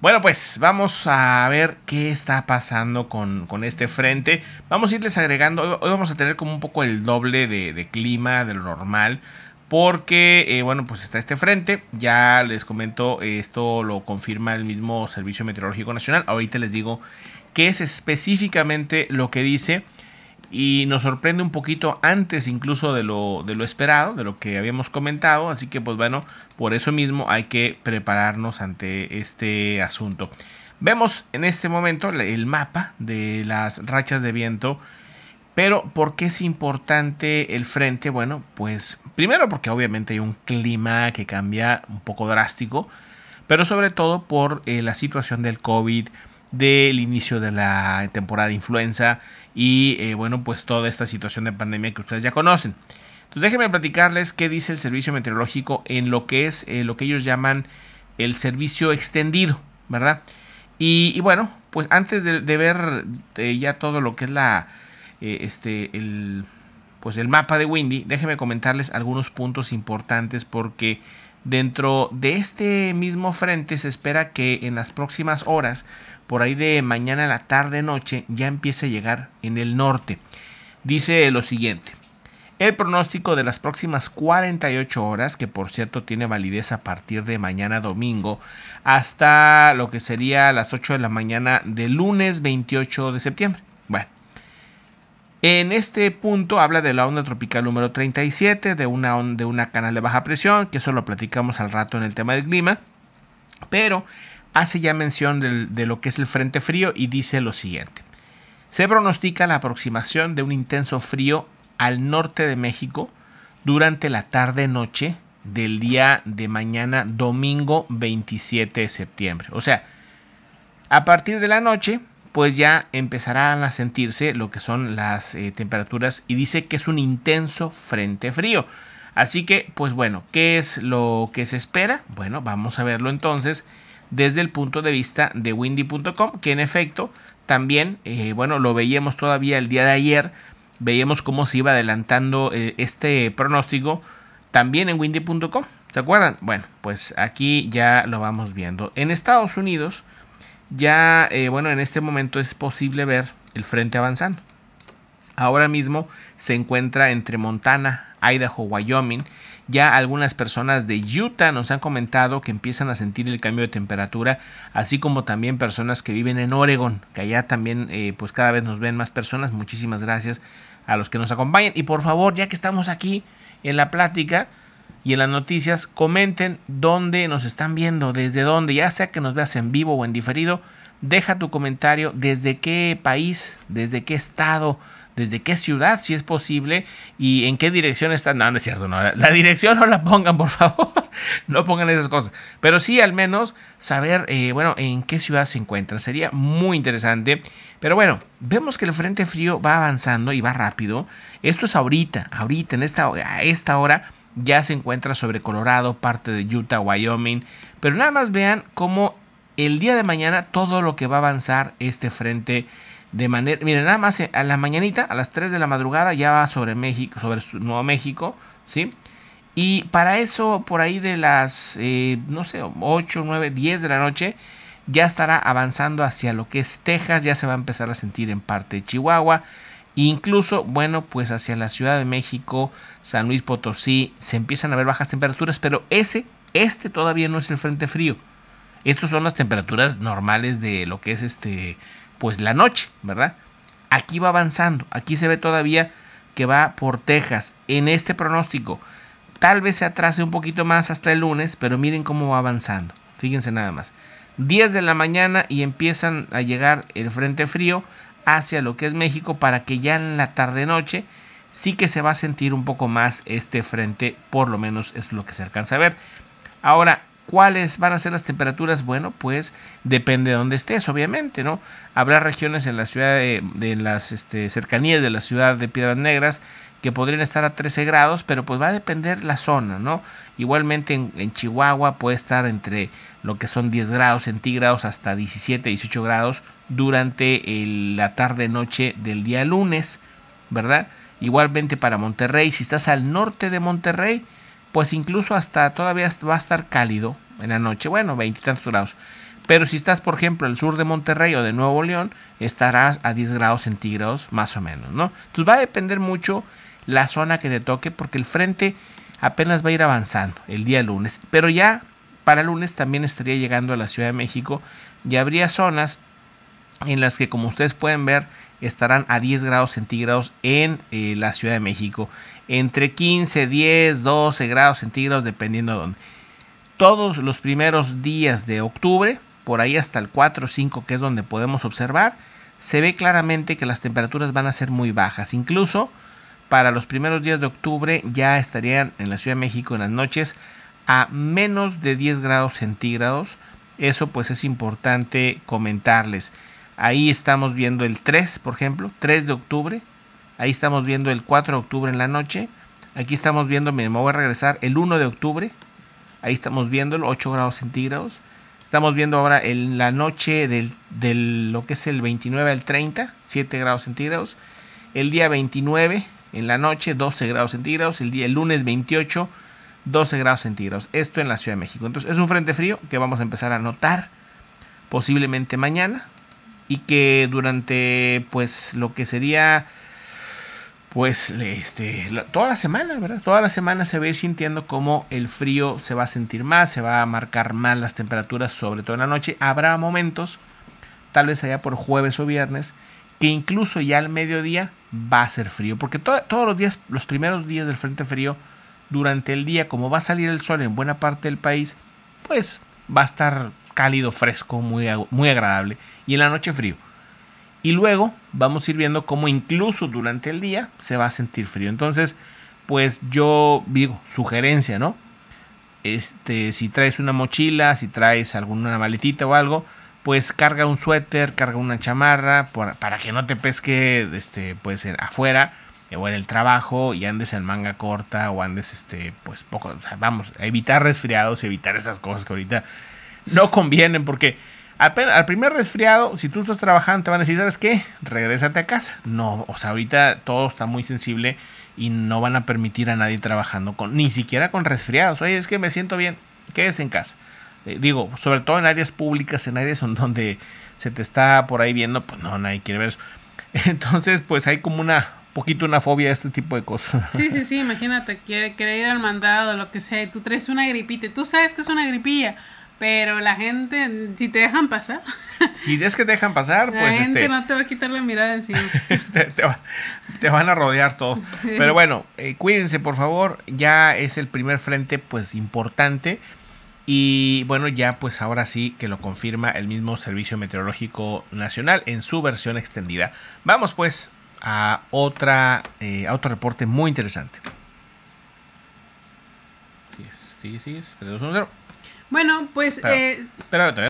Bueno, pues vamos a ver qué está pasando con, este frente. Vamos a irles agregando, hoy vamos a tener como un poco el doble de, clima de lo normal. Porque, eh, bueno, pues está este frente. Ya les comento, esto lo confirma el mismo Servicio Meteorológico Nacional. Ahorita les digo qué es específicamente lo que dice y nos sorprende un poquito antes incluso de lo, esperado, de lo que habíamos comentado, así que pues bueno, por eso mismo hay que prepararnos ante este asunto. Vemos en este momento el mapa de las rachas de viento, pero ¿por qué es importante el frente? Bueno, pues primero porque obviamente hay un clima que cambia un poco drástico, pero sobre todo por eh, la situación del COVID, del inicio de la temporada de influenza y eh, bueno, pues toda esta situación de pandemia que ustedes ya conocen. Entonces déjenme platicarles qué dice el servicio meteorológico en lo que es eh, lo que ellos llaman el servicio extendido, ¿verdad? Y, bueno, pues antes de, ver eh, ya todo lo que es la, este, el, pues el mapa de Windy, déjenme comentarles algunos puntos importantes porque Dentro de este mismo frente se espera que en las próximas horas, por ahí de mañana a la tarde noche, ya empiece a llegar en el norte. Dice lo siguiente. El pronóstico de las próximas 48 horas, que por cierto tiene validez a partir de mañana domingo hasta lo que sería las 8 de la mañana del lunes 28 de septiembre. En este punto habla de la onda tropical número 37, de una, de una canal de baja presión, que eso lo platicamos al rato en el tema del clima, pero hace ya mención de lo que es el Frente Frío y dice lo siguiente. Se pronostica la aproximación de un intenso frío al norte de México durante la tarde-noche del día de mañana, domingo 27 de septiembre. O sea, a partir de la noche pues ya empezarán a sentirse lo que son las eh, temperaturas y dice que es un intenso frente frío. Así que, pues bueno, ¿qué es lo que se espera? Bueno, vamos a verlo entonces desde el punto de vista de windy.com, que en efecto también, eh, bueno, lo veíamos todavía el día de ayer, veíamos cómo se iba adelantando eh, este pronóstico también en windy.com, ¿se acuerdan? Bueno, pues aquí ya lo vamos viendo. En Estados Unidos, ya, eh, bueno, en este momento es posible ver el frente avanzando. Ahora mismo se encuentra entre Montana, Idaho, Wyoming. Ya algunas personas de Utah nos han comentado que empiezan a sentir el cambio de temperatura, así como también personas que viven en Oregon, que allá también eh, pues cada vez nos ven más personas. Muchísimas gracias a los que nos acompañan. Y por favor, ya que estamos aquí en la plática, y en las noticias comenten dónde nos están viendo, desde dónde, ya sea que nos veas en vivo o en diferido, deja tu comentario desde qué país, desde qué estado, desde qué ciudad, si es posible, y en qué dirección están. No, no es cierto, no. La dirección no la pongan, por favor. No pongan esas cosas. Pero sí, al menos, saber, eh, bueno, en qué ciudad se encuentra. Sería muy interesante. Pero bueno, vemos que el Frente Frío va avanzando y va rápido. Esto es ahorita, ahorita, en esta, a esta hora ya se encuentra sobre Colorado, parte de Utah, Wyoming. Pero nada más vean cómo el día de mañana todo lo que va a avanzar este frente de manera... Miren, nada más eh, a la mañanita, a las 3 de la madrugada, ya va sobre México, sobre Nuevo México, ¿sí? Y para eso, por ahí de las, eh, no sé, 8, 9, 10 de la noche, ya estará avanzando hacia lo que es Texas, ya se va a empezar a sentir en parte de Chihuahua, Incluso, bueno, pues hacia la Ciudad de México, San Luis Potosí, se empiezan a ver bajas temperaturas, pero ese, este todavía no es el frente frío. Estas son las temperaturas normales de lo que es este, pues la noche, ¿verdad? Aquí va avanzando, aquí se ve todavía que va por Texas en este pronóstico. Tal vez se atrase un poquito más hasta el lunes, pero miren cómo va avanzando. Fíjense nada más. 10 de la mañana y empiezan a llegar el frente frío hacia lo que es México para que ya en la tarde-noche sí que se va a sentir un poco más este frente, por lo menos es lo que se alcanza a ver. Ahora, ¿Cuáles van a ser las temperaturas? Bueno, pues depende de dónde estés, obviamente, ¿no? Habrá regiones en la ciudad de, las este, cercanías de la ciudad de Piedras Negras que podrían estar a 13 grados, pero pues va a depender la zona, ¿no? Igualmente en, Chihuahua puede estar entre lo que son 10 grados centígrados hasta 17, 18 grados durante la tarde-noche del día lunes, ¿verdad? Igualmente para Monterrey, si estás al norte de Monterrey, pues incluso hasta todavía va a estar cálido en la noche, bueno, veintitantos grados. Pero si estás, por ejemplo, el sur de Monterrey o de Nuevo León, estarás a 10 grados centígrados más o menos, ¿no? Entonces va a depender mucho la zona que te toque porque el frente apenas va a ir avanzando el día lunes. Pero ya para lunes también estaría llegando a la Ciudad de México y habría zonas en las que como ustedes pueden ver estarán a 10 grados centígrados en eh, la Ciudad de México. Entre 15, 10, 12 grados centígrados dependiendo de dónde. Todos los primeros días de octubre, por ahí hasta el 4 o 5 que es donde podemos observar, se ve claramente que las temperaturas van a ser muy bajas. Incluso para los primeros días de octubre ya estarían en la Ciudad de México en las noches a menos de 10 grados centígrados. Eso pues es importante comentarles. Ahí estamos viendo el 3, por ejemplo, 3 de octubre. Ahí estamos viendo el 4 de octubre en la noche. Aquí estamos viendo, me voy a regresar el 1 de octubre. Ahí estamos viendo el 8 grados centígrados. Estamos viendo ahora en la noche del, lo que es el 29 al 30, 7 grados centígrados. El día 29 en la noche, 12 grados centígrados. El día el lunes 28, 12 grados centígrados. Esto en la Ciudad de México. Entonces es un frente frío que vamos a empezar a notar posiblemente mañana y que durante pues lo que sería pues este, toda la semana, ¿verdad? Toda la semana se va a ir sintiendo como el frío se va a sentir más, se va a marcar más las temperaturas, sobre todo en la noche. Habrá momentos, tal vez allá por jueves o viernes, que incluso ya al mediodía va a ser frío, porque todos los días, los primeros días del frente frío, durante el día, como va a salir el sol en buena parte del país, pues va a estar cálido, fresco, muy, muy agradable. Y en la noche frío. Y luego vamos a ir viendo cómo incluso durante el día se va a sentir frío. Entonces, pues yo digo, sugerencia, ¿no? Este, si traes una mochila, si traes alguna maletita o algo, pues carga un suéter, carga una chamarra para que no te pesque, este, puede ser afuera eh, o en el trabajo y andes en manga corta o andes, este, pues poco, vamos, evitar resfriados, evitar esas cosas que ahorita no convienen porque al primer resfriado, si tú estás trabajando, te van a decir, ¿sabes qué? Regrésate a casa. No, o sea, ahorita todo está muy sensible y no van a permitir a nadie trabajando, con, ni siquiera con resfriados. Oye, es que me siento bien, quédese en casa. Eh, digo, sobre todo en áreas públicas, en áreas donde se te está por ahí viendo, pues no, nadie quiere ver eso. Entonces, pues hay como una poquito una fobia a este tipo de cosas. Sí, sí, sí, imagínate, quiere, ir al mandado, lo que sea, y tú traes una gripita, tú sabes que es una gripilla, pero la gente, si te dejan pasar. Si es que te dejan pasar, pues. La gente este, no te va a quitar la mirada encima. te, van a rodear todo. Pero bueno, eh, cuídense, por favor. Ya es el primer frente, pues importante. Y bueno, ya pues ahora sí que lo confirma el mismo Servicio Meteorológico Nacional en su versión extendida. Vamos pues a, otra, eh, a otro reporte muy interesante. Sí, sí, sí, 3, bueno, pues... Pero, eh... Espérate,